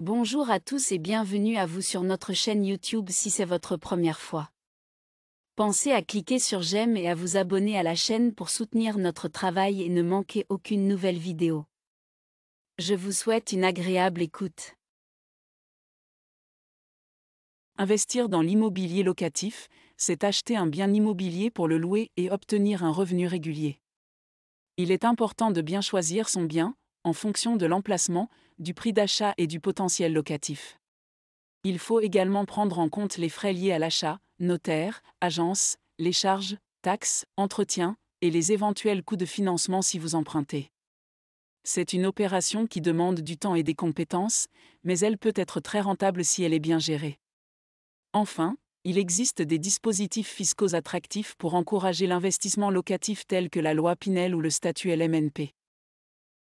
Bonjour à tous et bienvenue à vous sur notre chaîne YouTube si c'est votre première fois. Pensez à cliquer sur j'aime et à vous abonner à la chaîne pour soutenir notre travail et ne manquer aucune nouvelle vidéo. Je vous souhaite une agréable écoute. Investir dans l'immobilier locatif, c'est acheter un bien immobilier pour le louer et obtenir un revenu régulier. Il est important de bien choisir son bien, en fonction de l'emplacement, du prix d'achat et du potentiel locatif. Il faut également prendre en compte les frais liés à l'achat, notaire, agence, les charges, taxes, entretien, et les éventuels coûts de financement si vous empruntez. C'est une opération qui demande du temps et des compétences, mais elle peut être très rentable si elle est bien gérée. Enfin, il existe des dispositifs fiscaux attractifs pour encourager l'investissement locatif tels que la loi Pinel ou le statut LMNP.